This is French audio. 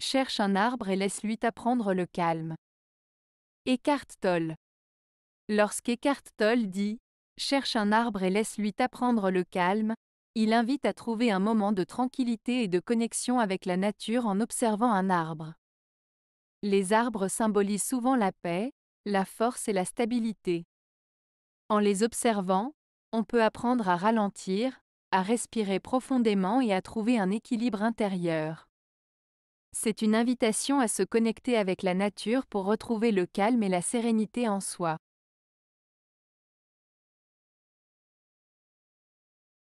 Cherche un arbre et laisse-lui t'apprendre le calme. Eckhart Tolle. Lorsqu'Eckhart Tolle dit Cherche un arbre et laisse-lui t'apprendre le calme, il invite à trouver un moment de tranquillité et de connexion avec la nature en observant un arbre. Les arbres symbolisent souvent la paix, la force et la stabilité. En les observant, on peut apprendre à ralentir, à respirer profondément et à trouver un équilibre intérieur. C'est une invitation à se connecter avec la nature pour retrouver le calme et la sérénité en soi.